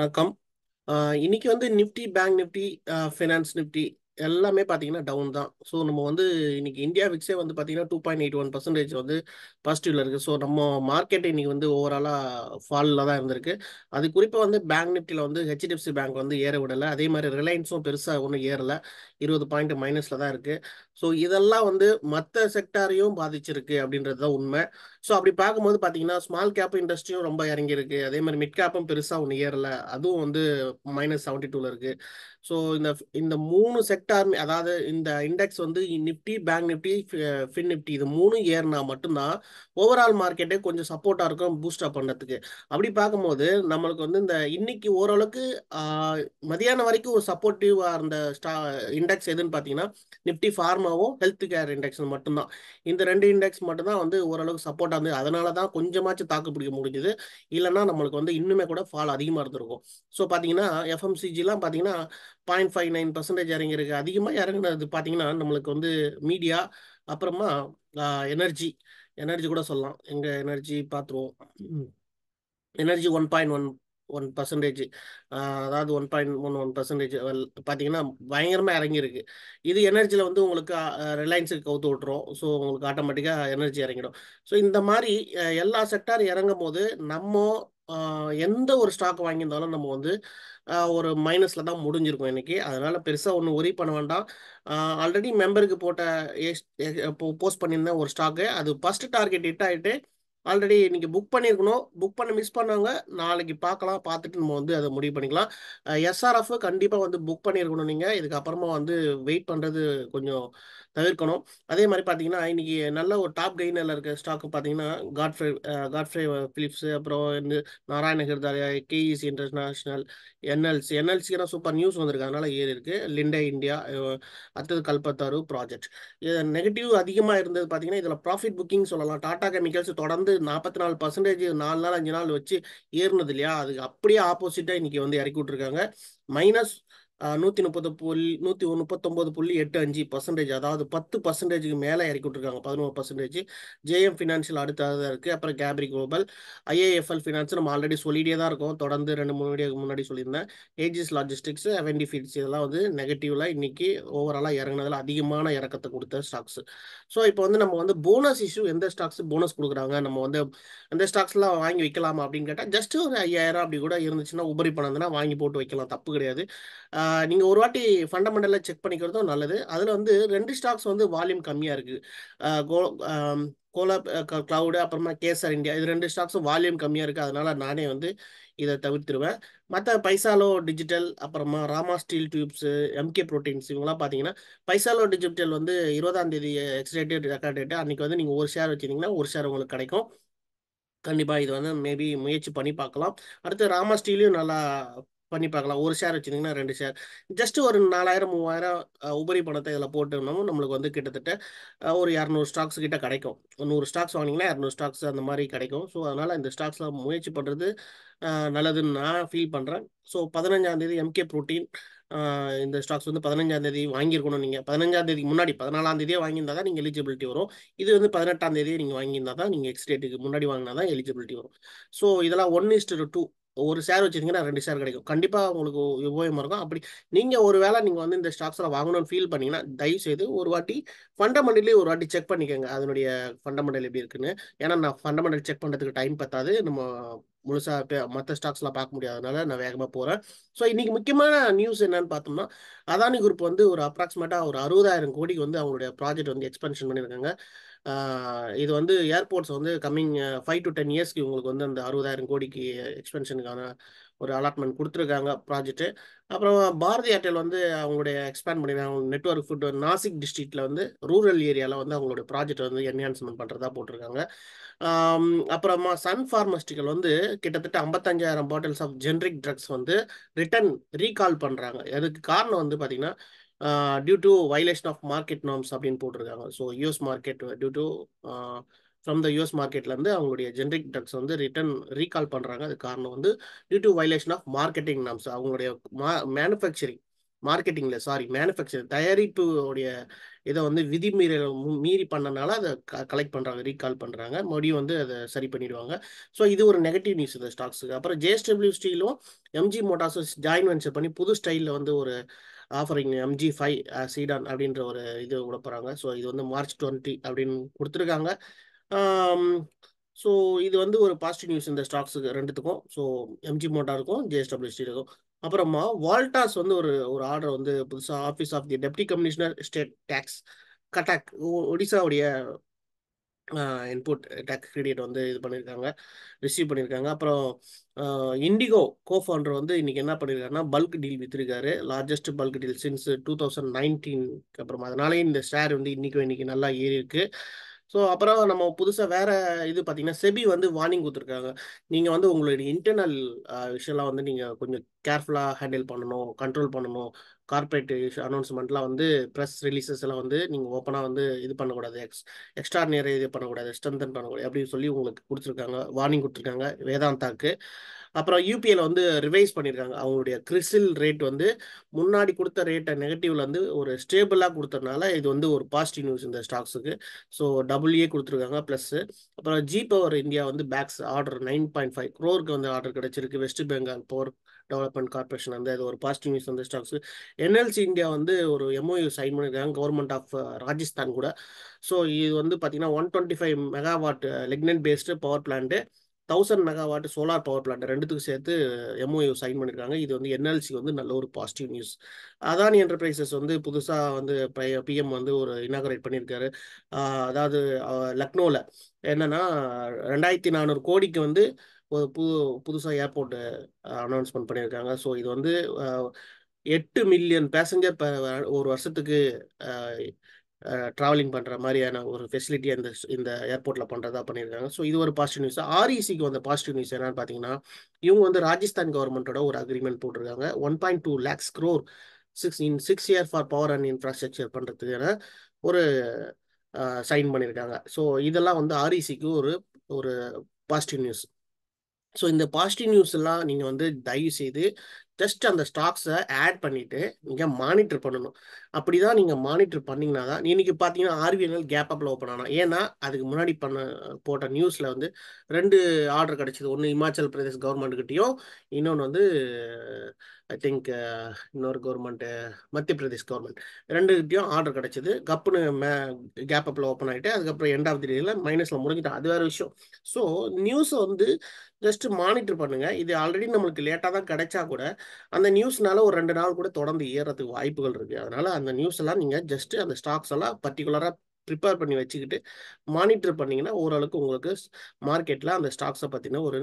வணக்கம் இன்னைக்கு வந்து Nifty bank Nifty finance Nifty எல்லாமே பார்த்தீங்கன்னா டவுன் தான் ஸோ நம்ம வந்து இன்னைக்கு இந்தியா விக்ஸே வந்து பார்த்தீங்கன்னா two point eight one percentage வந்து பாசிட்டிவ்ல இருக்குது ஸோ நம்ம மார்க்கெட் இன்னைக்கு வந்து ஓவராலாக ஃபாலில் தான் இருந்திருக்கு அது குறிப்பாக வந்து பேங்க் நிஃப்டியில் வந்து ஹெச்டிஎஃப்சி பேங்க் வந்து ஏற விடலை அதே மாதிரி ரிலையன்ஸும் பெருசாக ஒன்றும் ஏறலை இருபது பாயிண்ட் மைனஸ்ல தான் இருக்கு ஸோ இதெல்லாம் வந்து மற்ற செக்டாரையும் பாதிச்சிருக்கு அப்படின்றது தான் உண்மை ஸோ அப்படி பார்க்கும்போது பார்த்தீங்கன்னா ஸ்மால் கேப் இண்டஸ்ட்ரியும் ரொம்ப இறங்கியிருக்கு அதே மாதிரி மிட் கேப்பும் பெருசாக ஒன்று ஏறல அதுவும் வந்து மைனஸ் செவன்டி டூவில் இருக்கு ஸோ இந்த இந்த மூணு செக்டார் அதாவது இந்த இண்டெக்ஸ் வந்து Nifty bank Nifty fin Nifty இது மூணும் ஏறினா மட்டும்தான் ஓவரால் மார்க்கெட்டே கொஞ்சம் சப்போர்ட்டாக இருக்கும் பூஸ்டப் பண்ணுறதுக்கு அப்படி பார்க்கும்போது நம்மளுக்கு வந்து இந்த இன்னைக்கு ஓரளவுக்கு மதியானம் வரைக்கும் ஒரு சப்போர்ட்டிவாக இருந்த ஸ்டா இண்டெக்ஸ் எதுன்னு பார்த்தீங்கன்னா நிப்டி ஃபார்மாவோ ஹெல்த் கேர் இண்டெக்ஸ் மட்டும்தான் இந்த ரெண்டு இண்டெக்ஸ் மட்டும்தான் வந்து ஓரளவுக்கு சப்போர்ட்டாக இருந்தது அதனால தான் கொஞ்சமாச்சும் தாக்கு பிடிக்க முடிஞ்சது இல்லைன்னா நம்மளுக்கு வந்து இன்னுமே கூட ஃபால் அதிகமாக இருந்திருக்கும் ஸோ பார்த்தீங்கன்னா எஃப்எம்சிஜிலாம் பார்த்தீங்கன்னா பாயிண்ட் ஃபைவ் நைன் பர்சன்டேஜ் இறங்கியிருக்கு அதிகமாக இறங்கினது பார்த்தீங்கன்னா நம்மளுக்கு வந்து மீடியா அப்புறமா எனர்ஜி எனர்ஜி கூட சொல்லலாம் எங்கள் எனர்ஜி பார்த்துருவோம் energy one point one one percentage அதாவது ஒன் பாயிண்ட் மூணு ஒன் பர்சன்டேஜ் பார்த்தீங்கன்னா பயங்கரமாக இறங்கியிருக்கு இது எனர்ஜியில் வந்து உங்களுக்கு ரிலையன்ஸுக்கு கவுத்து விட்டுரும் ஸோ உங்களுக்கு ஆட்டோமேட்டிக்காக எனர்ஜி இறங்கிடும் ஸோ இந்த மாதிரி எல்லா செக்டார் இறங்கும் போது நம்ம எந்த ஒரு ஸ்டாக் வாங்கியிருந்தாலும் நம்ம வந்து ஒரு மைனஸில் தான் முடிஞ்சிருக்கும் இன்றைக்கி அதனால் பெருசாக ஒன்று ஒரி பண்ண வேண்டாம் ஆல்ரெடி மெம்பருக்கு போட்ட போஸ்ட் பண்ணியிருந்தேன் ஒரு ஸ்டாக்கு அது ஃபஸ்ட்டு டார்கெட் ஹிட் ஆகிட்டு ஆல்ரெடி நீங்கள் புக் பண்ணியிருக்கணும் புக் பண்ண மிஸ் பண்ணவங்க நாளைக்கு பார்க்கலாம் பார்த்துட்டு நம்ம வந்து அதை முடிவு பண்ணிக்கலாம் எஸ்ஆர்எஃப் கண்டிப்பாக வந்து புக் பண்ணியிருக்கணும் நீங்கள் இதுக்கப்புறமா வந்து வெயிட் பண்ணுறது கொஞ்சம் தவிர்க்கணும் அதே மாதிரி பார்த்தீங்கன்னா இன்றைக்கி நல்ல ஒரு டாப் கெயினில் இருக்க ஸ்டாக்கு பார்த்தீங்கன்னா காட்ஃப்ரே காட்ஃப்ரே ஃபிலிப்ஸு அப்புறம் வந்து Narayana Hrudayalaya KEC international NLC என்எல்சிக்கெல்லாம் சூப்பர் நியூஸ் வந்திருக்கு அதனால் ஏறி இருக்குது லிண்டே இந்தியா அடுத்தது கல்பத்தாரு ப்ராஜெக்ட் நெகட்டிவ் அதிகமாக இருந்தது பார்த்தீங்கன்னா இதில் ப்ராஃபிட் புக்கிங் சொல்லலாம் டாடா கெமிக்கல்ஸ் தொடர்ந்து வந்து நாற்பத்தி நாலு பர்சன்டேஜ் நாலு நாள் அஞ்சு நாள் வச்சு ஏறினது இல்லையா அதுக்கு அப்படியே ஆப்போசிட்டாக இன்னைக்கு வந்து இறக்கி விட்ருக்காங்க மைனஸ் நூற்றி முப்பது புள்ளி நூற்றி முப்பத்தொம்போது புள்ளி எட்டு அஞ்சு பர்சன்டேஜ் அதாவது பத்து பர்சன்டேஜுக்கு மேலே இறக்கி விட்டுருக்காங்க பதினோரு பர்சன்டேஜ் ஜேஎம் ஃபினான்ஷியல் அடுத்ததாக இருக்குது அப்புறம் கேப்ரி குளோபல் ஐஏஎஃப்எல் ஃபினான்ஸ் நம்ம ஆல்ரெடி சொல்லிகிட்டே தான் இருக்கோம் தொடர்ந்து ரெண்டு மூணு வீடியோக்கு முன்னாடி சொல்லியிருந்தேன் ஏஜிஸ் லாஜிஸ்டிக்ஸ் அவெண்டி ஃபீட்ஸ் இதெல்லாம் வந்து நெகட்டிவ்லாம் இன்றைக்கி ஓவராலாக இறங்கினதில் அதிகமான இறக்கத்தை கொடுத்த ஸ்டாக்ஸ் ஸோ இப்போ வந்து நம்ம வந்து போனஸ் இஷ்யூ எந்த ஸ்டாக்ஸ் போனஸ் கொடுக்குறாங்க நம்ம வந்து எந்த ஸ்டாக்ஸ்லாம் வாங்கி வைக்கலாமா அப்படின்னு கேட்டால் ஜஸ்ட் ஒரு ஐயாயிரம் அப்படி கூட இருந்துச்சுன்னா உபரி பணம் வாங்கி போட்டு வைக்கலாம் தப்பு கிடையாது நீங்கள் ஒரு வாட்டி ஃபண்டமெண்டலாக செக் பண்ணிக்கிறதும் நல்லது அதில் வந்து ரெண்டு ஸ்டாக்ஸ் வந்து வால்யூம் கம்மியாக இருக்குது கோ கோலா க்ளவுடு அப்புறமா கேசர் இந்தியா இது ரெண்டு ஸ்டாக்ஸும் வால்யூம் கம்மியாக இருக்குது அதனால் நானே வந்து இதை தவிர்த்துருவேன் மற்ற பைசாலோ டிஜிட்டல் அப்புறமா Rama steel tubes MK proteins இவங்களாம் பார்த்தீங்கன்னா பைசாலோ டிஜிட்டல் வந்து இருபதாம் தேதி எக்ஸ்டேட் ரெக்கார்ட் டேட்டு அன்றைக்கி வந்து நீங்கள் ஒரு ஷேர் வச்சுருந்தீங்கன்னா ஒரு ஷேர் உங்களுக்கு கிடைக்கும் கண்டிப்பாக இது வந்து மேபி முயற்சி பண்ணி பார்க்கலாம் அடுத்து ராமா ஸ்டீலையும் நல்லா பண்ணி பார்க்கலாம் ஒரு ஷேர் வச்சுருந்தீங்கன்னா ரெண்டு ஷேர் ஜஸ்ட் ஒரு நாலாயிரம் மூவாயிரம் உபரி பணத்தை இதில் போட்டுனோம் நம்மளுக்கு வந்து கிட்டத்தட்ட ஒரு இரநூறு ஸ்டாக்ஸ் கிட்டே கிடைக்கும் நூறு ஸ்டாக்ஸ் வாங்கினீங்கன்னா இரநூறு ஸ்டாக்ஸ் அந்த மாதிரி கிடைக்கும் ஸோ அதனால் இந்த ஸ்டாக்ஸில் முயற்சி பண்ணுறது நல்லதுன்னு நான் ஃபீல் பண்ணுறேன் ஸோ பதினஞ்சாந்தேதி எம்கே ப்ரோட்டீன் இந்த ஸ்டாக்ஸ் வந்து பதினஞ்சாந்தேதி வாங்கியிருக்கணும் நீங்கள் பதினஞ்சாந்தேதிக்கு முன்னாடி பதினாலாந்தேதியே வாங்கியிருந்தா தான் நீங்கள் எலிஜிபிலிட்டி வரும் இது வந்து பதினெட்டாந்தேதியே நீங்கள் வாங்கியிருந்தா தான் நீங்கள் எக்ஸ்டேட்டுக்கு முன்னாடி வாங்கினா தான் எலிஜிபிலிட்டி வரும் ஸோ இதெல்லாம் one is to two share வச்சிருந்தீங்கன்னா ரெண்டு ஷேர் கிடைக்கும் கண்டிப்பாக உங்களுக்கு உபயோகம் இருக்கும் அப்படி நீங்கள் ஒரு வேளை நீங்கள் வந்து இந்த ஸ்டாக்ஸில் வாங்கணும்னு ஃபீல் பண்ணிங்கன்னா தயவு செய்து ஒரு வாட்டி ஃபண்டமெண்டலி ஒரு வாட்டி செக் பண்ணிக்கோங்க அதனுடைய ஃபண்டமெண்டல் எப்படி இருக்குன்னு ஏன்னா நான் ஃபண்டமெண்டல் செக் பண்ணுறதுக்கு டைம் பத்தாது நம்ம முழுசாக இப்போ மற்ற ஸ்டாக்ஸ்லாம் பார்க்க முடியாதனால நான் வேகமாக போகிறேன் ஸோ இன்றைக்கி முக்கியமான நியூஸ் என்னன்னு பார்த்தோம்னா அதானி குரூப் வந்து ஒரு அப்ராக்சிமேட்டாக ஒரு அறுபதாயிரம் கோடிக்கு வந்து அவங்களுடைய ப்ராஜெக்ட் வந்து எக்ஸ்பென்ஷன் பண்ணியிருக்காங்க இது வந்து ஏர்போர்ட்ஸ் வந்து கம்மிங் ஃபைவ் டு டென் இயர்ஸ்க்கு இவங்களுக்கு வந்து அந்த அறுபதாயிரம் கோடிக்கு எக்ஸ்பென்ஷனுக்கான ஒரு அலாட்மெண்ட் கொடுத்துருக்காங்க ப்ராஜெக்ட் அப்புறம் பாரதி ஏர்டெல் வந்து அவங்களுடைய எக்ஸ்பேண்ட் பண்ணிருக்காங்க அவங்க நெட்ஒர்க் ஃபுட் நாசிக் டிஸ்ட்ரிக்ட்டில் வந்து ரூரல் ஏரியாவில் வந்து அவங்களுடைய ப்ராஜெக்ட் வந்து என்ஹான்ஸ்மெண்ட் பண்ணுறதா போட்டிருக்காங்க அப்புறமா சன் ஃபார்மஸ்டிக்கல் வந்து கிட்டத்தட்ட ஐம்பத்தஞ்சாயிரம் பாட்டில்ஸ் ஆஃப் ஜென்ரிக் ட்ரக்ஸ் வந்து ரிட்டர்ன் ரீகால் பண்ணுறாங்க அதுக்கு காரணம் வந்து பார்த்திங்கன்னா due to violation of market norms அப்படின்னு போட்டிருக்காங்க so US market due to from the US மார்க்கெட்லேருந்து அவங்களுடைய ஜென்ரிக் ட்ரக்ஸ் வந்து ரிட்டர்ன் ரீகால் பண்ணுறாங்க அது காரணம் வந்து due to violation of marketing norms அவங்களுடைய மா மேனுஃபேக்சரிங் மார்க்கெட்டிங்கில் சாரி மேனுஃபேக்சரிங் தயாரிப்பு உடைய இதை வந்து விதிமீற மீறி பண்ணனால அதை க கலெக்ட் பண்ணுறாங்க ரீகால் பண்ணுறாங்க மறுபடியும் வந்து அதை சரி பண்ணிடுவாங்க ஸோ இது ஒரு நெகட்டிவ் நியூஸ் இந்த ஸ்டாக்ஸுக்கு அப்புறம் ஜேஎஸ்டபிள்யூ ஸ்டீலும் எம்ஜி மோட்டார்ஸும் ஜாயின் வென்ச்சர் பண்ணி புது ஸ்டைலில் வந்து ஒரு ஆஃபரிங் எம்ஜி ஃபைவ் சீடான் அப்படின்ற ஒரு இது கொடுப்புறாங்க ஸோ இது வந்து மார்ச் டுவெண்ட்டி அப்படின்னு கொடுத்துருக்காங்க ஸோ um, இது வந்து ஒரு பாசிட்டிவ் நியூஸ் இந்த ஸ்டாக்ஸுக்கு ரெண்டுத்துக்கும் ஸோ எம்ஜி மோட்டா இருக்கும் ஜேஎஸ்டபிள்யூ இருக்கும் அப்புறமா வால்டாஸ் வந்து ஒரு ஒரு ஆர்டர் வந்து புதுசாக office of the deputy commissioner state tax Cuttack ஒடிசாவுடைய இன்புட் டேக்ஸ் கிரெடிட் வந்து இது பண்ணியிருக்காங்க ரிசீவ் பண்ணியிருக்காங்க அப்புறம் இண்டிகோ கோ வந்து இன்றைக்கி என்ன பண்ணியிருக்காருன்னா பல்க் டீல் விற்றுருக்காரு largest bulk deal since two thousand நைன்டீனுக்கு அப்புறம் அதனாலே இந்த ஷேர் வந்து இன்றைக்கும் இன்னைக்கு நல்லா ஏறி இருக்குது ஸோ அப்புறம் நம்ம புதுசாக வேறு இது பார்த்தீங்கன்னா செபி வந்து வார்னிங் கொடுத்துருக்காங்க நீங்கள் வந்து உங்களுடைய இன்டர்னல் விஷயம்லாம் வந்து நீங்கள் கொஞ்சம் கேர்ஃபுல்லாக ஹேண்டில் பண்ணணும் கண்ட்ரோல் பண்ணணும் கார்பரேட் அனௌன்ஸ்மெண்ட்லாம் வந்து ப்ரெஸ் ரிலீஸஸ் எல்லாம் வந்து நீங்கள் ஓப்பனாக வந்து இது பண்ணக்கூடாது எக்ஸ் எக்ஸ்ட்ராடினரி இது பண்ணக்கூடாது ஸ்ட்ரென்தன் பண்ணக்கூடாது அப்படின்னு சொல்லி உங்களுக்கு கொடுத்துருக்காங்க வார்னிங் கொடுத்துருக்காங்க வேதாந்தாக்கு அப்புறம் யூபிஐயில் வந்து ரிவைஸ் பண்ணியிருக்காங்க அவங்களுடைய கிறிசில் ரேட் வந்து முன்னாடி கொடுத்த ரேட்டை நெகட்டிவ்ல வந்து ஒரு ஸ்டேபிளாக கொடுத்ததுனால இது வந்து ஒரு பாசிட்டிவ் நியூஸ் இந்த ஸ்டாக்ஸுக்கு ஸோ டபுள்யூஏ கொடுத்துருக்காங்க ப்ளஸ்ஸு அப்புறம் ஜி பவர் இந்தியா வந்து bags order nine point five க்ரோருக்கு வந்து ஆர்டர் கிடச்சிருக்கு West Bengal power development corporation அந்த இது ஒரு பாசிட்டிவ் நியூஸ் வந்து ஸ்டாக்ஸ் என்எல்சி இந்தியா வந்து ஒரு எம்ஓயு சைன் பண்ணியிருக்காங்க கவர்மெண்ட் ஆஃப் ராஜஸ்தான் கூட ஸோ இது வந்து பார்த்தீங்கன்னா one twenty five megawatt lignite based power plant thousand megawatt solar power plant ரெண்டுத்துக்கும் சேர்த்து எம்ஓயு uh, சைன் பண்ணியிருக்காங்க இது வந்து என்எல்சி வந்து நல்ல ஒரு பாசிட்டிவ் நியூஸ் அதானி என்டர்பிரைசஸ் வந்து புதுசாக வந்து பிஎம் வந்து ஒரு இனாகரேட் பண்ணியிருக்காரு uh, அதாவது uh, லக்னோவில் என்னன்னா ரெண்டாயிரத்தி நானூறு கோடிக்கு வந்து புது புதுசாக ஏர்போர்ட்டு அனௌன்ஸ்மெண்ட் பண்ணியிருக்காங்க ஸோ இது வந்து எட்டு மில்லியன் பேசஞ்சர் ஒரு வருஷத்துக்கு ட்ராவலிங் பண்ணுற மாதிரியான ஒரு ஃபெசிலிட்டி அந்த இந்த ஏர்போர்ட்டில் பண்ணுறதா பண்ணியிருக்காங்க ஸோ இது ஒரு பாசிட்டிவ் நியூஸ் ஆர்இசிக்கு வந்த பாசிட்டிவ் நியூஸ் என்னன்னு பார்த்தீங்கன்னா இவங்க வந்து ராஜஸ்தான் கவர்மெண்ட்டோட ஒரு அக்ரிமெண்ட் போட்டிருக்காங்க one point two lakhs crore six in six year for power and infrastructure பண்ணுறதுக்கான ஒரு சைன் பண்ணியிருக்காங்க ஸோ இதெல்லாம் வந்து ஆர்இசிக்கு ஒரு ஒரு பாசிட்டிவ் நியூஸ் ஸோ இந்த பாசிட்டிவ் நியூஸ் எல்லாம் நீங்கள் வந்து தயவு செய்து ஜஸ்ட் அந்த ஸ்டாக்ஸை ஆட் பண்ணிவிட்டு நீங்கள் மானிட்டர் பண்ணணும் அப்படி தான் நீங்கள் மானிட்டர் பண்ணிங்கன்னா தான் இன்றைக்கி பார்த்தீங்கன்னா ஆர்பிஎல் கேப் அப்பில் ஓப்பன் ஆனால் ஏன்னா அதுக்கு முன்னாடி பண்ண போட்ட நியூஸில் வந்து ரெண்டு ஆர்டர் கிடச்சிது ஒன்று இமாச்சல் பிரதேஷ் கவர்மெண்ட்டுக்கிட்டையும் இன்னொன்று வந்து ஐ திங்க் இன்னொரு கவர்மெண்ட்டு மத்திய பிரதேஷ் கவர்மெண்ட் ரெண்டுகிட்டையும் ஆர்டர் கிடச்சிது கப்புன்னு மே கேப் அப்பில் ஓப்பன் ஆகிட்டு அதுக்கப்புறம் எண்ட் ஆஃப் தி டேயில் மைனஸில் முடிஞ்சிட்டோம் அது வேறு விஷயம் ஸோ நியூஸை வந்து ஜஸ்ட்டு மானிட்டர் பண்ணுங்கள் இது ஆல்ரெடி நம்மளுக்கு லேட்டாக தான் கிடைச்சா கூட அந்த நியூஸ்னால ஒரு ரெண்டு நாள் கூட தொடர்ந்து ஏறதுக்கு வாய்ப்புகள் இருக்கு அதனால அந்த நியூஸ் எல்லாம் நீங்க ஜஸ்ட் அந்த ஸ்டாக்ஸ் எல்லாம் பர்டிகுலரா ப்ரிப்பேர் பண்ணி வச்சுக்கிட்டு மானிட்டர் பண்ணீங்கன்னா ஓரளவுக்கு உங்களுக்கு மார்க்கெட்ல அந்த ஸ்டாக்ஸை பற்றின ஒரு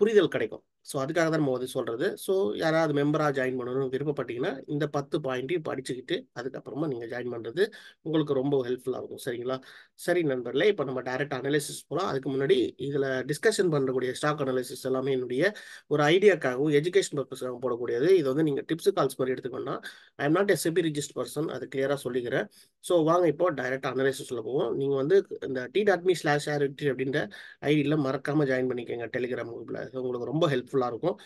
புரிதல் கிடைக்கும் ஸோ அதுக்காக தான் நம்ம வந்து சொல்கிறது ஸோ யாராவது மெம்பராக ஜாயின் பண்ணணும்னு விருப்பப்பட்டீங்கன்னா இந்த பத்து பாயிண்ட்டையும் படிச்சுக்கிட்டு அதுக்கப்புறமா நீங்கள் ஜாயின் பண்ணுறது உங்களுக்கு ரொம்ப ஹெல்ப்ஃபுல்லாக இருக்கும் சரிங்களா சரி நண்பர்களே இப்போ நம்ம டேரெக்ட் அனலிசிஸ் போகலாம் அதுக்கு முன்னாடி இதில் டிஸ்கஷன் பண்ணக்கூடிய ஸ்டாக் அனாலிசிஸ் எல்லாமே என்னுடைய ஒரு ஐடியாக்காகவும் எஜுகேஷன் பர்பஸ்க்காக போடக்கூடியது இது வந்து நீங்கள் டிப்ஸு கால்ஸ் மாதிரி எடுத்துக்கணும்னா I am not a SEBI registered person அது கிளியராக சொல்லிக்கிறேன் ஸோ வாங்க இப்போ டைரக்ட் அனலைசிஸில் போவோம் நீங்கள் வந்து இந்த டி டாட்மி ஸ்லாஷ் ஆர் அப்படின்ற ஐடியில் மறக்காமல் ஜாயின் பண்ணிக்கோங்க டெலிகிராம் குரூப்பில் உங்களுக்கு ரொம்ப ஹெல்ப் ஹெல்ப்ஃபுல்லாக இருக்கும்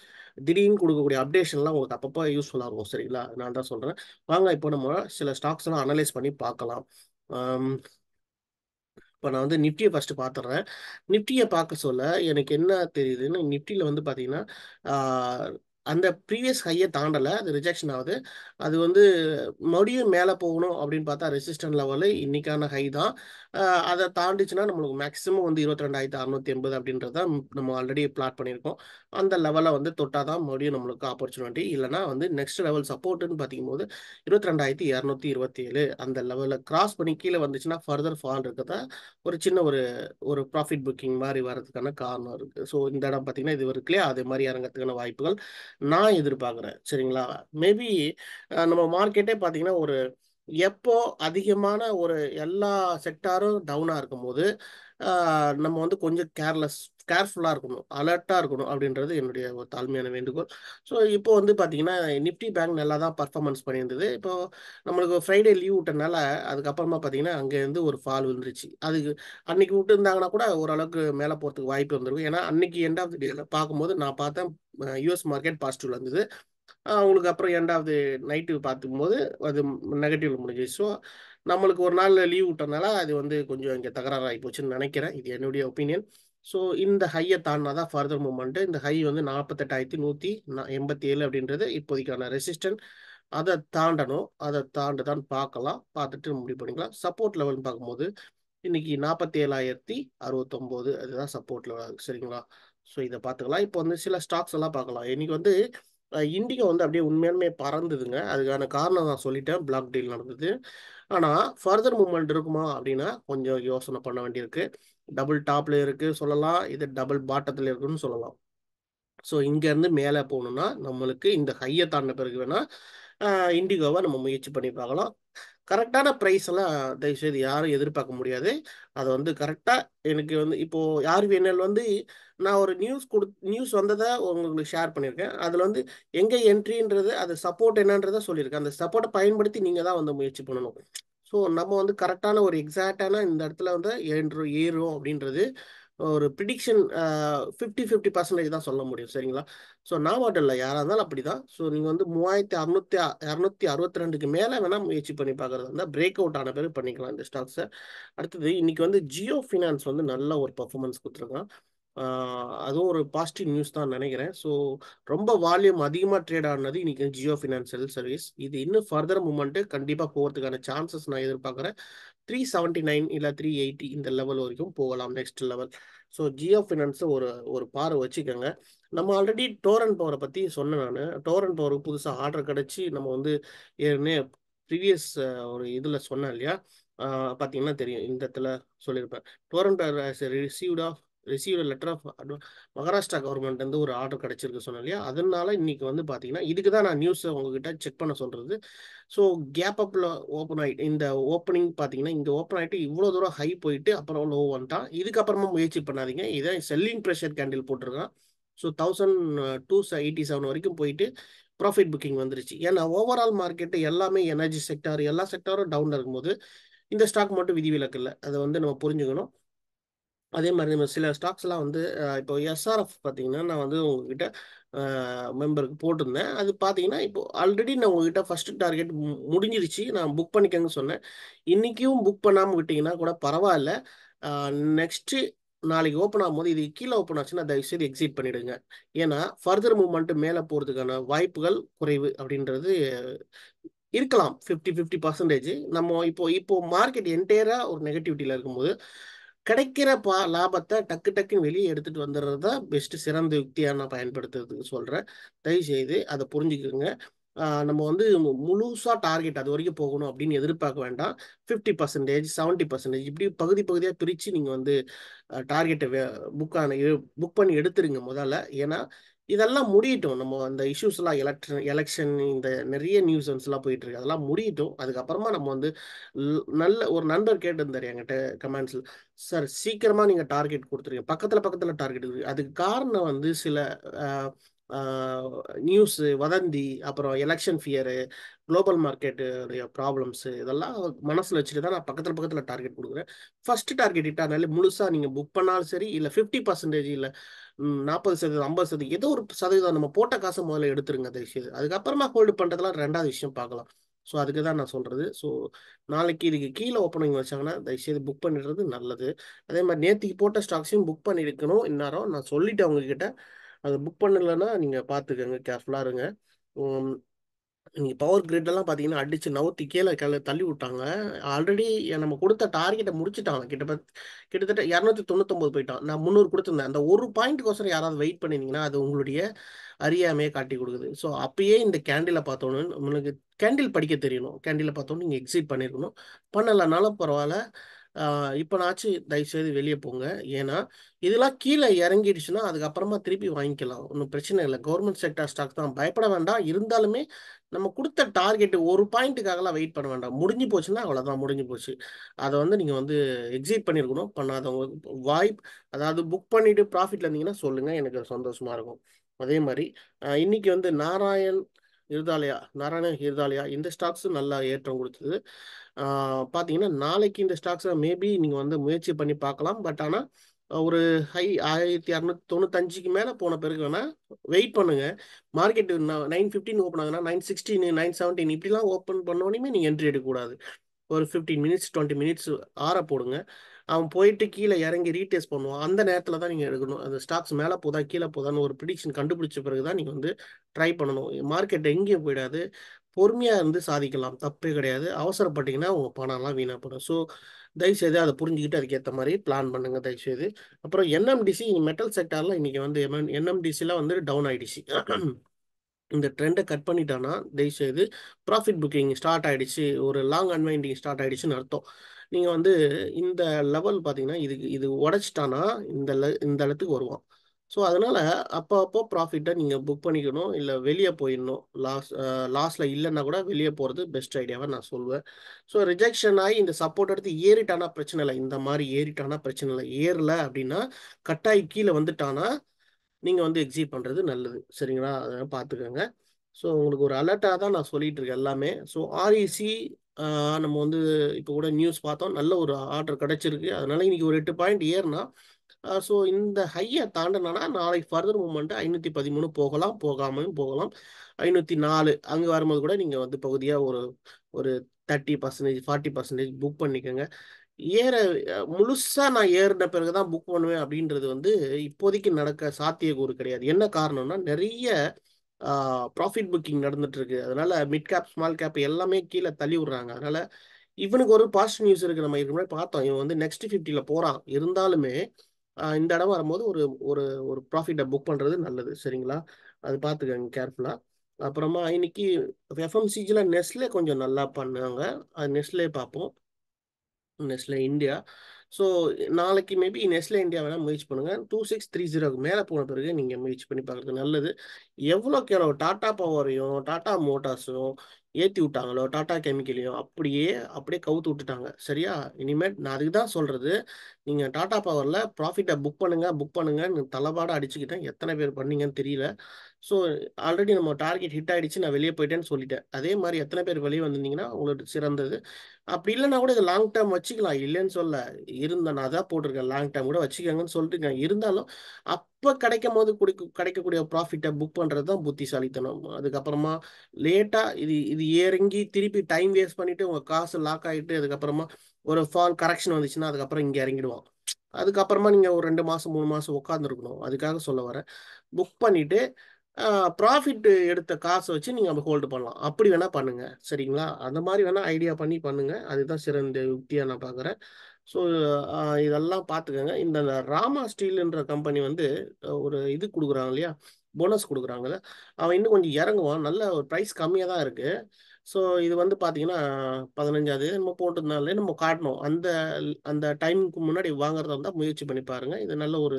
திடீர்னு கொடுக்கக்கூடிய அப்டேஷன்லாம் உங்களுக்கு அப்பப்போ யூஸ்ஃபுல்லாக இருக்கும் சரிங்களா நான் தான் சொல்கிறேன் வாங்க இப்போ நம்ம சில ஸ்டாக்ஸ்லாம் அனலைஸ் பண்ணி பார்க்கலாம் இப்போ நான் வந்து நிஃப்டியை ஃபஸ்ட்டு பார்த்துட்றேன் நிஃப்டியை பார்க்க சொல்ல எனக்கு என்ன தெரியுதுன்னு நிஃப்டியில் வந்து பார்த்தீங்கன்னா அந்த ப்ரீவியஸ் ஹையை தாண்டலை அது ரிஜெக்ஷன் ஆகுது அது வந்து மறுபடியும் மேலே போகணும் அப்படின்னு பார்த்தா ரெசிஸ்டன்ட் லெவலு இன்றைக்கான ஹை தான் அதை தாண்டிச்சுன்னா நம்மளுக்கு மேக்ஸிமம் வந்து இருபத்தி ரெண்டாயிரத்தி அறுநூத்தி எண்பது அப்படின்றத நம்ம ஆல்ரெடி பிளாட் பண்ணியிருக்கோம் அந்த லெவலை வந்து தொட்டால் தான் மறுபடியும் நம்மளுக்கு ஆப்பர்ச்சுனிட்டி இல்லைனா வந்து நெக்ஸ்ட் லெவல் சப்போர்ட்டுன்னு பார்த்திங்கும்போது இருபத்தி ரெண்டாயிரத்தி இரநூத்தி இருபத்தி ஏழு அந்த லெவலில் கிராஸ் பண்ணி கீழே வந்துச்சுன்னா ஃபர்தர் ஃபால் இருக்கிறத ஒரு சின்ன ஒரு ஒரு ப்ராஃபிட் புக்கிங் மாதிரி வர்றதுக்கான காரணம் இருக்குது ஸோ இந்த இடம் பார்த்தீங்கன்னா இது இருக்குல்லையே அதே மாதிரி இறங்கிறதுக்கான வாய்ப்புகள் நான் எதிர்பார்க்குறேன் சரிங்களா மேபி நம்ம மார்க்கெட்டே பார்த்தீங்கன்னா ஒரு எப்போ அதிகமான ஒரு எல்லா செக்டாரும் டவுனாக இருக்கும்போது நம்ம வந்து கொஞ்சம் கேர்லெஸ் கேர்ஃபுல்லாக இருக்கணும் அலர்ட்டாக இருக்கணும் அப்படின்றது என்னுடைய ஒரு தாழ்மையான வேண்டுகோள் ஸோ இப்போ வந்து பார்த்தீங்கன்னா நிஃப்டி பேங்க் நல்லா தான் பர்ஃபார்மன்ஸ் பண்ணியிருந்தது இப்போ நம்மளுக்கு ஃப்ரைடே லீவ் விட்டனால அதுக்கப்புறமா பார்த்தீங்கன்னா அங்கேருந்து ஒரு ஃபால் விழுந்துருச்சு அதுக்கு அன்னைக்கு விட்டு இருந்தாங்கன்னா கூட ஓரளவுக்கு மேலே போகிறதுக்கு வாய்ப்பு வந்துருக்கும் ஏன்னா அன்னைக்கு எண்ட் ஆஃப் தி டேல பார்க்கும்போது நான் பார்த்தேன் யூஎஸ் மார்க்கெட் பாசிட்டிவ்ல இருந்தது அவங்களுக்கு அப்புறம் ரெண்டாவது நைட்டு பார்த்துக்கும்போது அது நெகட்டிவ்ல முடிஞ்சிச்சு ஸோ நம்மளுக்கு ஒரு நாள் லீவ் விட்டதுனால அது வந்து கொஞ்சம் இங்கே தகராறாகி போச்சுன்னு நினைக்கிறேன் இது என்னுடைய ஒப்பீனியன் ஸோ இந்த ஹையை தாண்டினா தான் ஃபர்தர் மூமெண்ட்டு இந்த ஹை வந்து நாற்பத்தெட்டாயிரத்தி நூற்றி எண்பத்தி ஏழு அப்படின்றது இப்போதைக்கான ரெசிஸ்டன்ட் அதை தாண்டணும் அதை தாண்டு தான் பார்க்கலாம் பார்த்துட்டு முடிவு பண்ணிக்கலாம் சப்போர்ட் லெவல்னு பார்க்கும்போது இன்னைக்கு நாற்பத்தி ஏழாயிரத்தி அறுபத்தொம்போது அதுதான் சப்போர்ட் லெவல் சரிங்களா ஸோ இதை பார்த்துக்கலாம் இப்போ வந்து சில ஸ்டாக்ஸ் எல்லாம் பார்க்கலாம் இன்னைக்கு வந்து இண்டிகோ வந்து அப்படியே உண்மையாலுமே பறந்துதுங்க அதுக்கான காரணம் நான் சொல்லிட்டேன் பிளாக் டீல் நடந்தது ஆனால் ஃபர்தர் மூமெண்ட் இருக்குமா அப்படின்னா கொஞ்சம் யோசனை பண்ண வேண்டியிருக்கு டபுள் டாப்ல இருக்கு சொல்லலாம் இது டபுள் பாட்டத்தில் இருக்குன்னு சொல்லலாம் ஸோ இங்கேருந்து மேலே போகணுன்னா நம்மளுக்கு இந்த ஹையை தாண்ட பிறகு வேணால் இண்டிகோவை நம்ம முயற்சி பண்ணி பார்க்கலாம் கரெக்டான ப்ரைஸ் எல்லாம் தயவுசெய்து யாரும் எதிர்பார்க்க முடியாது அது வந்து கரெக்டாக எனக்கு வந்து இப்போது ஆர்விஎன்எல் வந்து நான் ஒரு நியூஸ் கொடு நியூஸ் வந்ததை உங்களுக்கு ஷேர் பண்ணியிருக்கேன் அதில் வந்து எங்கே என்ட்ரின்றது அது சப்போர்ட் என்னன்றதை சொல்லியிருக்கேன் அந்த சப்போர்ட்டை பயன்படுத்தி நீங்கள் தான் வந்து முயற்சி பண்ணணும் ஸோ நம்ம வந்து கரெக்டான ஒரு எக்ஸாக்டான இந்த இடத்துல வந்து ஏறும் ஏறும் அப்படின்றது ஒரு ப்ரிடிக்ஷன் ஃபிஃப்டி ஃபிஃப்டி பர்சன்டேஜ் தான் சொல்ல முடியும் சரிங்களா ஸோ நான் மட்டும் இல்லை யாராக இருந்தாலும் அப்படி தான் ஸோ நீங்கள் வந்து மூவாயிரத்தி அறுநூத்தி இரநூத்தி அறுபத்தி ரெண்டுக்கு மேலே வேணால் முயற்சி பண்ணி பார்க்குறது இருந்தால் பிரேக் அவுட் ஆன பிறகு பண்ணிக்கலாம் இந்த ஸ்டாக்ஸை அடுத்தது இன்றைக்கி வந்து ஜியோ ஃபினான்ஸ் வந்து நல்ல ஒரு பர்ஃபார்மன்ஸ் கொடுத்துருக்கான் அதுவும் ஒரு பாசிட்டிவ் நியூஸ் தான் நினைக்கிறேன் ஸோ ரொம்ப வால்யூம் அதிகமாக ட்ரேட் ஆனது இன்றைக்கி ஜியோ ஃபினான்ஷியல் சர்வீஸ் இது இன்னும் ஃபர்தர் மூமெண்ட்டு கண்டிப்பாக போகிறதுக்கான சான்சஸ் நான் எதிர்பார்க்குறேன் த்ரீ செவன்ட்டி நைன் இல்லை த்ரீ எயிட்டி இந்த லெவல் வரைக்கும் போகலாம் நெக்ஸ்ட் லெவல் ஸோ ஜியோ ஃபினான்ஸை ஒரு ஒரு பாறை வச்சுக்கோங்க நம்ம ஆல்ரெடி டோரன் பவரை பற்றி சொன்னேன் நான் டோரன் பவருக்கு புதுசாக ஆர்டர் கிடச்சி நம்ம வந்து ஏற்கனவே ப்ரீவியஸ் ஒரு இதில் சொன்னேன் இல்லையா பார்த்தீங்கன்னா தெரியும் இந்த இடத்துல சொல்லியிருப்பேன் Torrent power received of receive letter of Maharashtra government வந்து ஒரு ஆர்டர் கிடச்சிருக்கு சொன்னேன் இல்லையா அதனால இன்னைக்கு வந்து பார்த்தீங்கன்னா இதுக்கு தான் நான் நியூஸை உங்ககிட்ட செக் பண்ண சொல்கிறது ஸோ கேப் அப்பில் ஓப்பன் ஆகிட்டு இந்த ஓப்பனிங் பார்த்தீங்கன்னா இங்கே ஓப்பன் ஆகிட்டு இவ்வளோ தூரம் ஹை போயிட்டு அப்புறம் லோ வந்துட்டான் இதுக்கப்புறமா முயற்சி பண்ணாதீங்க இதை செல்லிங் ப்ரெஷர் கேண்டில் போட்டிருக்கான் so thousand two eighty seven வரைக்கும் போயிட்டு ப்ராஃபிட் புக்கிங் வந்துருச்சு ஏன்னா ஓவரால் மார்க்கெட்டு எல்லாமே எனர்ஜி செக்டர் எல்லா செக்டாரும் டவுன் இருக்கும்போது இந்த ஸ்டாக் மட்டும் விதிவிலக்கு இல்லை அதை வந்து நம்ம புரிஞ்சுக்கணும் அதே மாதிரி நம்ம சில ஸ்டாக்ஸ் எல்லாம் வந்து இப்போ எஸ்ஆர்எஃப் பார்த்தீங்கன்னா நான் வந்து உங்ககிட்ட மெம்பருக்கு போட்டிருந்தேன் அது பார்த்தீங்கன்னா இப்போ ஆல்ரெடி நான் உங்ககிட்ட ஃபர்ஸ்ட் டார்கெட் முடிஞ்சிருச்சு நான் புக் பண்ணிக்கங்க சொன்னேன் இன்றைக்கும் புக் பண்ணாமல் விட்டிங்கன்னா கூட பரவாயில்ல நெக்ஸ்ட்டு நாளைக்கு ஓப்பன் ஆகும்போது இது கீழே ஓப்பன் ஆச்சுன்னா தயவுசெய்து எக்ஸிட் பண்ணிவிடுங்க ஏன்னா ஃபர்தர் மூவ்மெண்ட்டு மேலே போகிறதுக்கான வாய்ப்புகள் குறைவு அப்படின்றது இருக்கலாம் ஃபிஃப்டி ஃபிஃப்டி பர்சன்டேஜ் நம்ம இப்போ இப்போ மார்க்கெட் என்டையராக ஒரு நெகட்டிவிட்டியில் இருக்கும்போது கிடைக்கிற பா லாபத்தை டக்கு டக்குன்னு வெளியே எடுத்துகிட்டு வந்துடுறது தான் பெஸ்ட்டு சிறந்த யுக்தியாக நான் பயன்படுத்துறதுக்கு சொல்கிறேன் தயவுசெய்து அதை புரிஞ்சுக்கோங்க நம்ம வந்து முழுசாக டார்கெட் அது வரைக்கும் போகணும் அப்படின்னு எதிர்பார்க்க வேண்டாம் ஃபிஃப்டி பர்சன்டேஜ் செவன்ட்டி பர்சன்டேஜ் இப்படி பகுதி பகுதியாக பிரித்து நீங்கள் வந்து டார்கெட்டை புக்கான புக் பண்ணி எடுத்துருங்க முதல்ல ஏன்னா இதெல்லாம் முடியட்டும் நம்ம அந்த இஷ்யூஸ்லாம் எலக்ஷன் எலெக்ஷன் இந்த நிறைய நியூஸன்ஸ்லாம் போயிட்டு இருக்கு அதெல்லாம் முடியட்டும் அதுக்கப்புறமா நம்ம வந்து நல்ல ஒரு நண்பர் கேட்டிருந்தார் என்கிட்ட கமெண்ட்ஸில் சார் சீக்கிரமாக நீங்கள் டார்கெட் கொடுத்துருக்கீங்க பக்கத்தில் பக்கத்தில் டார்கெட் அதுக்கு காரணம் வந்து சில நியூஸு வதந்தி அப்புறம் எலெக்ஷன் ஃபியரு குளோபல் மார்க்கெட்டுடைய ப்ராப்ளம்ஸு இதெல்லாம் மனசில் வச்சுட்டு தான் நான் பக்கத்தில் பக்கத்தில் டார்கெட் கொடுக்குறேன் ஃபர்ஸ்ட் டார்கெட் ஹிட் ஆனாலே முழுசாக நீங்கள் புக் பண்ணாலும் சரி இல்லை ஃபிஃப்டி பர்சன்டேஜ் இல்லை நாற்பது சதவீதம் ஐம்பது சதவீதம் ஏதோ ஒரு சதவீதம் நம்ம போட்ட காசை முதல்ல எடுத்துருங்க அந்த விஷயம் அதுக்கப்புறமா ஹோல்டு பண்ணுறதுலாம் ரெண்டாவது விஷயம் பார்க்கலாம் ஸோ அதுக்கு தான் நான் சொல்கிறது ஸோ நாளைக்கு இதுக்கு கீழே ஓப்பனிங் வச்சாங்கன்னா தயவுசெய்து புக் பண்ணிடுறது நல்லது அதே மாதிரி நேற்றுக்கு போட்ட ஸ்டாக்ஸையும் புக் பண்ணியிருக்கணும் இந்நேரம் நான் சொல்லிவிட்டு அவங்கக்கிட்ட அது புக் பண்ணலைன்னா நீங்கள் பார்த்துக்கங்க கேர்ஃபுல்லாக இருங்க நீங்கள் பவர் கிரிட்லாம் பார்த்தீங்கன்னா அடித்து நவுத்தி கீழே கீழே தள்ளி விட்டாங்க ஆல்ரெடி நம்ம கொடுத்த டார்கெட்டை முடிச்சுட்டாங்க கிட்ட கிட்டத்தட்ட இரநூத்தி தொண்ணூத்தொம்பது போயிட்டான் நான் முந்நூறு கொடுத்துருந்தேன் அந்த ஒரு பாயிண்ட்டுக்கோசரம் யாராவது வெயிட் பண்ணியிருந்தீங்கன்னா அது உங்களுடைய அறியாமையே காட்டி கொடுக்குது ஸோ அப்பயே இந்த கேண்டிலை பார்த்தோன்னு உங்களுக்கு கேண்டில் படிக்க தெரியணும் கேண்டிலை பார்த்தோன்னு நீங்கள் எக்ஸிட் பண்ணியிருக்கணும் பண்ணலைனாலும் பரவாயில்ல இப்போ நாச்சு தயவுசெய்து வெளியே போங்க ஏன்னா இதெல்லாம் கீழே இறங்கிடுச்சுன்னா அதுக்கப்புறமா திருப்பி வாங்கிக்கலாம் ஒன்றும் பிரச்சனை இல்லை கவர்மெண்ட் செக்டர் ஸ்டாக் தான் பயப்பட வேண்டாம் இருந்தாலுமே நம்ம கொடுத்த டார்கெட்டு ஒரு பாயிண்ட்டுக்காகலாம் வெயிட் பண்ண வேண்டாம் முடிஞ்சு போச்சுன்னா அவ்வளோதான் முடிஞ்சு போச்சு அதை வந்து நீங்கள் வந்து எக்ஸிட் பண்ணியிருக்கணும் பண்ணாதவங்க வாய்ப்பு அதாவது புக் பண்ணிவிட்டு ப்ராஃபிட்டில் இருந்தீங்கன்னா சொல்லுங்கள் எனக்கு சந்தோஷமாக இருக்கும் அதே மாதிரி இன்றைக்கி வந்து நாராயண் இருதாலயா நாராயண இருதாலயா இந்த ஸ்டாக்ஸும் நல்லா ஏற்றம் கொடுத்தது பார்த்தீங்கன்னா நாளைக்கு இந்த ஸ்டாக்ஸை மேபி நீங்கள் வந்து முயற்சி பண்ணி பார்க்கலாம் பட் ஆனால் ஒரு ஹை ஆயிரத்தி அறுநூத்தி தொண்ணூத்தஞ்சுக்கு மேலே போன பிறகு வேணால் வெயிட் பண்ணுங்க மார்க்கெட் நைன் ஃபிஃப்டின் ஓப்பன் ஆகுதுன்னா நைன் சிக்ஸ்டீன் நைன் செவன்டீன் இப்படிலாம் ஓப்பன் பண்ணோடனே நீங்கள் என்ட்ரி எடுக்கக்கூடாது ஒரு ஃபிஃப்டீன் மினிட்ஸ் டுவெண்ட்டி மினிட்ஸ் ஆற போடுங்க அவன் போயிட்டு கீழே இறங்கி ரீடேஸ்ட் பண்ணுவான் அந்த நேரத்தில் தான் நீங்கள் எடுக்கணும் அந்த ஸ்டாக்ஸ் மேலே போதா கீழே போதான்னு ஒரு ப்ரிடிக்ஷன் கண்டுபிடிச்ச பிறகு தான் நீங்கள் வந்து ட்ரை பண்ணணும் மார்க்கெட் எங்கேயும் போயிடாது பொறுமையாக இருந்து சாதிக்கலாம் தப்பே கிடையாது அவசரப்பட்டீங்கன்னா உங்கள் பணம்லாம் வீணாக போடும் ஸோ தயவுசெய்து அதை புரிஞ்சுக்கிட்டு அதுக்கேற்ற மாதிரி பிளான் பண்ணுங்கள் தயவுசெய்து அப்புறம் என்எம்டிசி மெட்டல் செக்டாரில் இன்றைக்கி வந்து என்எம்டிசிலாம் வந்து டவுன் ஆகிடுச்சு இந்த ட்ரெண்டை கட் பண்ணிட்டான்னா தயவுசெய்து ப்ராஃபிட் புக்கிங் ஸ்டார்ட் ஆகிடுச்சு ஒரு லாங் அன்வைண்டிங் ஸ்டார்ட் ஆகிடுச்சுன்னு அர்த்தம் நீங்கள் வந்து இந்த லெவல் பார்த்தீங்கன்னா இது இது உடச்சிட்டானா இந்த இந்த இடத்துக்கு வருவான் ஸோ அதனால் அப்போ அப்போ ப்ராஃபிட்டை நீங்கள் புக் பண்ணிக்கணும் இல்லை வெளியே போயிடணும் லாஸ் லாஸில் இல்லைன்னா கூட வெளியே போகிறது பெஸ்ட் ஐடியாவை நான் சொல்லுவேன் ஸோ ரிஜெக்ஷன் ஆகி இந்த சப்போர்ட் எடுத்து ஏறிட்டானா பிரச்சனை இல்லை இந்த மாதிரி ஏறிட்டானா பிரச்சனை இல்லை ஏறல அப்படின்னா கட்டாயி கீழே வந்துட்டானா நீங்கள் வந்து எக்ஸிட் பண்ணுறது நல்லது சரிங்களா அதெல்லாம் பார்த்துக்கோங்க ஸோ உங்களுக்கு ஒரு அலர்ட்டாக தான் நான் சொல்லிகிட்டு இருக்கேன் எல்லாமே ஸோ ஆர்இசி நம்ம வந்து இப்போ கூட நியூஸ் பார்த்தோம் நல்ல ஒரு ஆர்டர் கிடச்சிருக்கு அதனால இன்னைக்கு ஒரு எட்டு பாயிண்ட் ஏறினா ஸோ இந்த ஹையை தாண்டினா நாளைக்கு ஃபர்தர் மூமெண்ட்டு ஐநூற்றி பதிமூணு போகலாம் போகாமையும் போகலாம் ஐநூற்றி நாலு அங்கே வரும்போது கூட நீங்கள் வந்து பகுதியாக ஒரு ஒரு thirty percentage forty percentage book பண்ணிக்கோங்க ஏற முழுசாக நான் ஏறின பிறகு தான் புக் பண்ணுவேன் அப்படின்றது வந்து இப்போதைக்கு நடக்க சாத்தியக்கூறு கிடையாது என்ன காரணம்னா நிறைய ப்ராஃபிட் புக்கிங் நடந்துட்டு இருக்கு அதனால மிட் கேப் ஸ்மால் கேப் எல்லாமே கீழே தள்ளி விடுறாங்க அதனால இவனுக்கு ஒரு பாசிட்டிவ் நியூஸ் இருக்கு நம்ம இருக்கிற முன்னாடி பார்த்தோம் இவன் வந்து நெக்ஸ்ட் ஃபிஃப்டியில போறான் இருந்தாலுமே இந்த இடம் வரும்போது ஒரு ஒரு ஒரு ப்ராஃபிட்டை புக் பண்ணுறது நல்லது சரிங்களா அது பார்த்துக்கங்க கேர்ஃபுல்லாக அப்புறமா இன்னைக்கு எஃப்எம்சிஜியில் நெஸ்லே கொஞ்சம் நல்லா பண்ணாங்க அது நெஸ்லே பார்ப்போம் நெஸ்லே இந்தியா ஸோ நாளைக்கு மேபி நெஸ்ட்ல இந்தியா வேணால் முயற்சி பண்ணுங்கள் டூ சிக்ஸ் த்ரீ ஜீரோக்கு மேலே போன பிறகு நீங்கள் முயற்சி பண்ணி பார்க்குறது நல்லது எவ்வளோக்கு எவ்வளோ டாட்டா பவரையும் டாட்டா மோட்டார்ஸும் ஏற்றி விட்டாங்களோ டாட்டா கெமிக்கலையும் அப்படியே அப்படியே கவுத்து விட்டுட்டாங்க சரியா இனிமேல் நான் அதுக்கு தான் சொல்கிறது நீங்கள் டாட்டா பவரில் ப்ராஃபிட்டை புக் பண்ணுங்கள் புக் பண்ணுங்கன்னு தலைபாடாக அடிச்சுக்கிட்டேன் எத்தனை பேர் பண்ணீங்கன்னு தெரியல ஸோ ஆல்ரெடி நம்ம டார்கெட் ஹிட் ஆகிடுச்சு நான் வெளியே போயிட்டேன்னு சொல்லிட்டேன் அதே மாதிரி எத்தனை பேர் வெளியே வந்திருந்தீங்கன்னா உங்களுக்கு சிறந்தது அப்படி இல்லைனா கூட இது லாங் டேர்ம் வச்சுக்கலாம் இல்லைன்னு சொல்ல இருந்தேன் நான் அதான் போட்டிருக்கேன் லாங் டேர்ம் கூட வச்சுக்கோங்கன்னு சொல்லிட்டு இருந்தாலும் அப்போ கிடைக்கும் போது கிடைக்கக்கூடிய ப்ராஃபிட்டை புக் பண்ணுறது தான் புத்திசாலித்தனம் அதுக்கப்புறமா லேட்டாக இது இது இறங்கி திருப்பி டைம் வேஸ்ட் பண்ணிவிட்டு உங்கள் காசு லாக் ஆகிட்டு அதுக்கப்புறமா ஒரு ஃபால் கரெக்ஷன் வந்துச்சுன்னா அதுக்கப்புறம் இங்கே இறங்கிடுவான் அதுக்கப்புறமா நீங்கள் ஒரு ரெண்டு மாதம் மூணு மாதம் உட்காந்துருக்கணும் அதுக்காக சொல்ல வரேன் புக் பண்ணிவிட்டு ப்ராஃபிட் எடுத்த காசை வச்சு நீங்கள் நம்ம ஹோல்டு பண்ணலாம் அப்படி வேணால் பண்ணுங்கள் சரிங்களா அந்த மாதிரி வேணால் ஐடியா பண்ணி பண்ணுங்கள் அதுதான் சிறந்த யுக்தியாக நான் பார்க்குறேன் ஸோ இதெல்லாம் பார்த்துக்கோங்க இந்த ராமா ஸ்டீல்ன்ற கம்பெனி வந்து ஒரு இது கொடுக்குறாங்க இல்லையா போனஸ் கொடுக்குறாங்கல்ல அவன் இன்னும் கொஞ்சம் இறங்குவான் நல்ல ஒரு ப்ரைஸ் கம்மியாக தான் இருக்குது ஸோ இது வந்து பார்த்தீங்கன்னா பதினஞ்சாவது நம்ம போட்டிருந்தாலே நம்ம காட்டணும் அந்த அந்த டைமுக்கு முன்னாடி வாங்குறதா இருந்தால் முயற்சி பண்ணி பாருங்கள் இது நல்ல ஒரு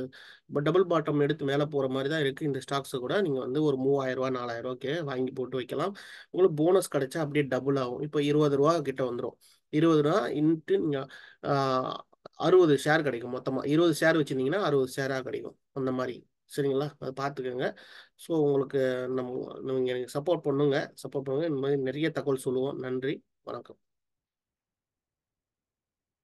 டபுள் பாட்டம் எடுத்து மேலே போகிற மாதிரி தான் இருக்குது இந்த ஸ்டாக்ஸை கூட நீங்கள் வந்து ஒரு மூவாயிரரூவா நாலாயிரரூவாக்கு வாங்கி போட்டு வைக்கலாம் உங்களுக்கு போனஸ் கிடைச்சா அப்படியே டபுள் ஆகும் இப்போ இருபது ரூபா கிட்டே வந்துடும் இருபது ரூபா இன்ட்டு நீங்கள் அறுபது ஷேர் கிடைக்கும் மொத்தமாக இருபது ஷேர் வச்சுருந்தீங்கன்னா அறுபது ஷேராக கிடைக்கும் அந்த மாதிரி சரிங்களா அதை பார்த்துக்கோங்க ஸோ உங்களுக்கு நம்ம நீங்கள் எனக்கு சப்போர்ட் பண்ணுங்கள் சப்போர்ட் பண்ணுங்கள் இந்த மாதிரி நிறைய தகவல் சொல்லுவோம் நன்றி வணக்கம்